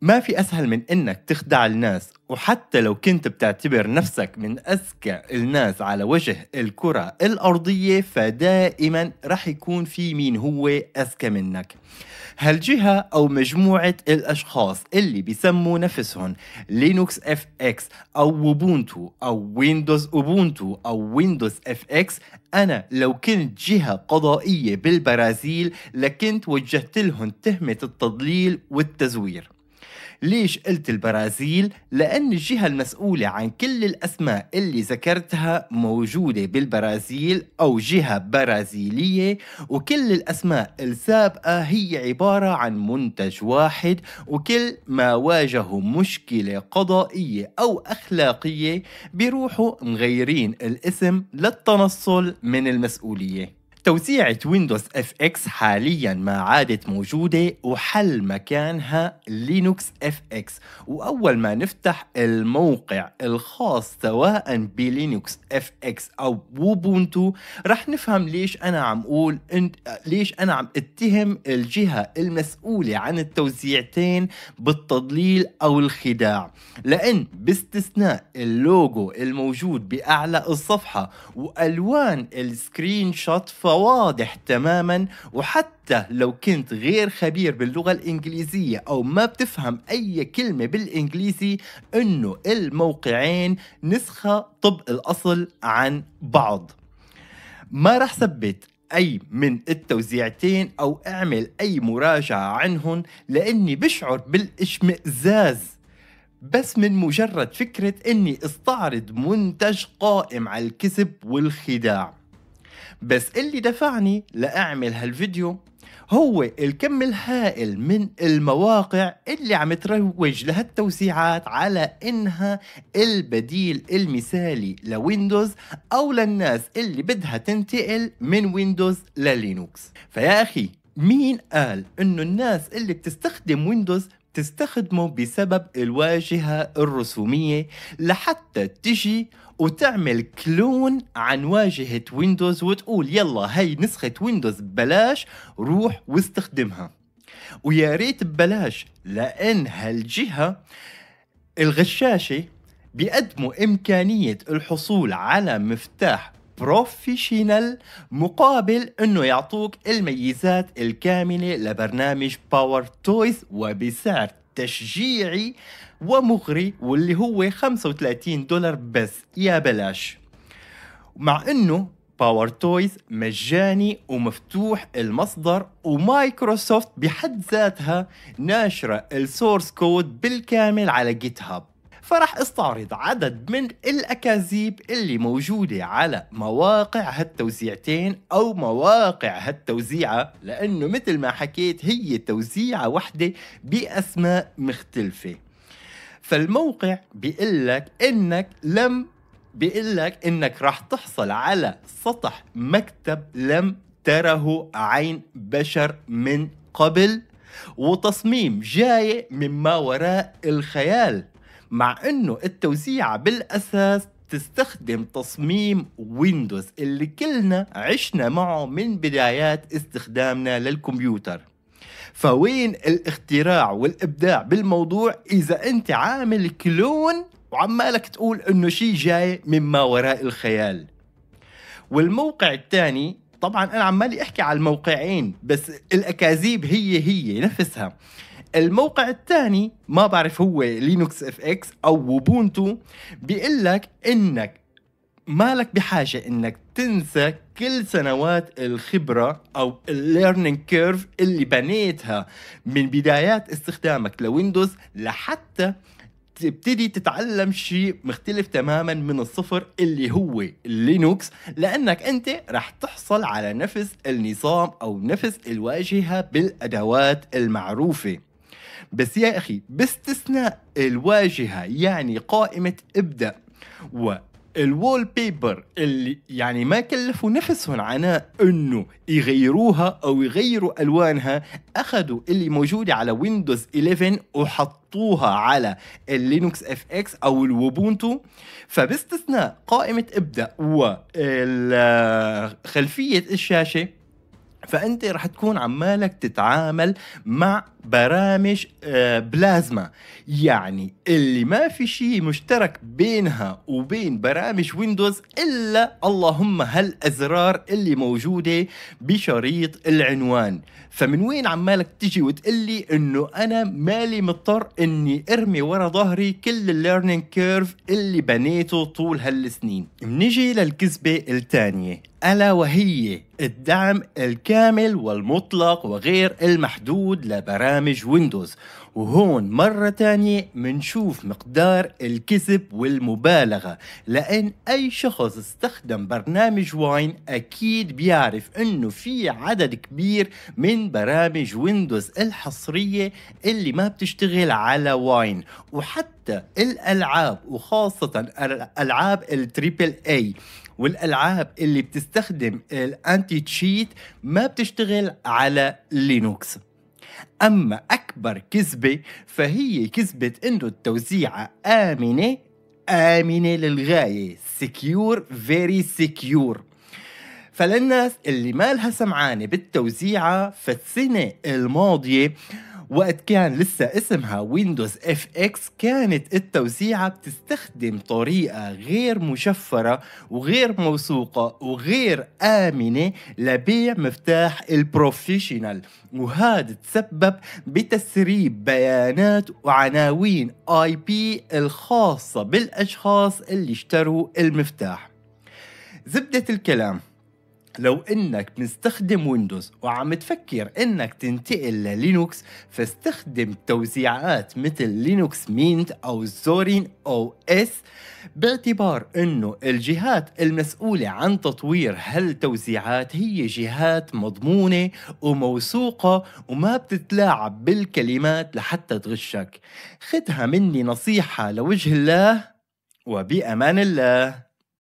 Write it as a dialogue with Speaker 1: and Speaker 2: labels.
Speaker 1: ما في أسهل من إنك تخدع الناس وحتى لو كنت بتعتبر نفسك من أذكى الناس على وجه الكرة الأرضية فدائما رح يكون في مين هو أذكى منك هالجهة أو مجموعة الأشخاص اللي بيسموا نفسهم لينوكس اف اكس أو وبونتو أو ويندوز أوبونتو أو ويندوز اف اكس أنا لو كنت جهة قضائية بالبرازيل لكنت وجهت لهم تهمة التضليل والتزوير ليش قلت البرازيل؟ لأن الجهة المسؤولة عن كل الأسماء اللي ذكرتها موجودة بالبرازيل أو جهة برازيلية وكل الأسماء السابقة هي عبارة عن منتج واحد وكل ما واجهوا مشكلة قضائية أو أخلاقية بيروحوا مغيرين الاسم للتنصل من المسؤولية توسيعة ويندوز اف اكس حاليا ما عادت موجودة وحل مكانها لينوكس اف اكس واول ما نفتح الموقع الخاص سواء بلينوكس اف اكس او بوبونتو رح نفهم ليش انا عم اقول انت ليش انا عم اتهم الجهة المسؤولة عن التوزيعتين بالتضليل او الخداع لان باستثناء اللوجو الموجود باعلى الصفحة والوان السكرين شوت واضح تماما وحتى لو كنت غير خبير باللغة الإنجليزية أو ما بتفهم أي كلمة بالإنجليزي أنه الموقعين نسخة طبق الأصل عن بعض ما رح ثبت أي من التوزيعتين أو أعمل أي مراجعة عنهم لأني بشعر بالإشمئزاز بس من مجرد فكرة اني استعرض منتج قائم على الكذب والخداع بس اللي دفعني لأعمل هالفيديو هو الكم الهائل من المواقع اللي عم تروج التوسيعات على انها البديل المثالي لويندوز او للناس اللي بدها تنتقل من ويندوز للينوكس فيا اخي مين قال انه الناس اللي بتستخدم ويندوز تستخدمه بسبب الواجهة الرسومية لحتى تجي وتعمل كلون عن واجهة ويندوز وتقول يلا هاي نسخة ويندوز ببلاش روح واستخدمها ويا ريت ببلاش لأن هالجهة الغشاشة بيقدموا إمكانية الحصول على مفتاح بروفيشنال مقابل انه يعطوك الميزات الكامله لبرنامج باور تويز وبسعر تشجيعي ومغري واللي هو 35 دولار بس يا بلاش مع انه باور تويز مجاني ومفتوح المصدر ومايكروسوفت بحد ذاتها ناشرة السورس كود بالكامل على جيت هاب فرح استعرض عدد من الأكاذيب اللي موجودة على مواقع هالتوزيعتين أو مواقع هالتوزيعة لأنه مثل ما حكيت هي توزيعة واحدة بأسماء مختلفة فالموقع بيقلك إنك لم بيقلك إنك راح تحصل على سطح مكتب لم تره عين بشر من قبل وتصميم جاي مما وراء الخيال مع انه التوزيع بالاساس تستخدم تصميم ويندوز اللي كلنا عشنا معه من بدايات استخدامنا للكمبيوتر فوين الاختراع والابداع بالموضوع اذا انت عامل كلون وعمالك تقول انه شيء جاي مما وراء الخيال والموقع الثاني طبعا انا عمالي احكي على الموقعين بس الاكاذيب هي هي نفسها الموقع الثاني ما بعرف هو لينوكس اف اكس او وبونتو بيقول لك انك مالك بحاجة انك تنسى كل سنوات الخبرة او الليرنينج كيرف اللي بنيتها من بدايات استخدامك لويندوز لحتى تبتدي تتعلم شيء مختلف تماما من الصفر اللي هو لينوكس لانك انت رح تحصل على نفس النظام او نفس الواجهه بالادوات المعروفه بس يا أخي باستثناء الواجهة يعني قائمة ابدأ والوول بيبر اللي يعني ما كلفوا نفسهم عناء انه يغيروها او يغيروا الوانها اخذوا اللي موجوده على ويندوز 11 وحطوها على اللينوكس اف اكس او الوبونتو فباستثناء قائمه ابدا وخلفيه الشاشه فانت رح تكون عمالك تتعامل مع برامج آه، بلازما يعني اللي ما في شيء مشترك بينها وبين برامج ويندوز إلا اللهم هالأزرار اللي موجودة بشريط العنوان فمن وين عمالك تجي وتقلي انه انا مالي مضطر اني ارمي ورا ظهري كل الليرنينج كيرف اللي بنيته طول هالسنين منجي للكذبة الثانية ألا وهي الدعم الكامل والمطلق وغير المحدود لبرامج برنامج ويندوز وهون مرة تانية منشوف مقدار الكذب والمبالغة لأن أي شخص استخدم برنامج واين أكيد بيعرف أنه في عدد كبير من برامج ويندوز الحصرية اللي ما بتشتغل على واين وحتى الألعاب وخاصة الألعاب التريبل أي والالعاب اللي بتستخدم الانتي تشيت ما بتشتغل على لينوكس أما أكبر كذبة فهي كذبة إنه التوزيعة آمنة آمنة للغاية secure very secure فللناس اللي ما لها سمعانة بالتوزيعة فالسنة الماضية وقت كان لسه اسمها ويندوز اف اكس كانت التوسيعة بتستخدم طريقة غير مشفرة وغير موثوقة وغير آمنة لبيع مفتاح البروفيشنال وهذا تسبب بتسريب بيانات وعناوين اي بي الخاصة بالاشخاص اللي اشتروا المفتاح زبدة الكلام لو انك مستخدم ويندوز وعم تفكر انك تنتقل للينوكس فاستخدم توزيعات مثل لينوكس مينت او زورين او اس باعتبار انه الجهات المسؤولة عن تطوير هالتوزيعات هي جهات مضمونة وموثوقة وما بتتلاعب بالكلمات لحتى تغشك خدها مني نصيحة لوجه الله وبأمان الله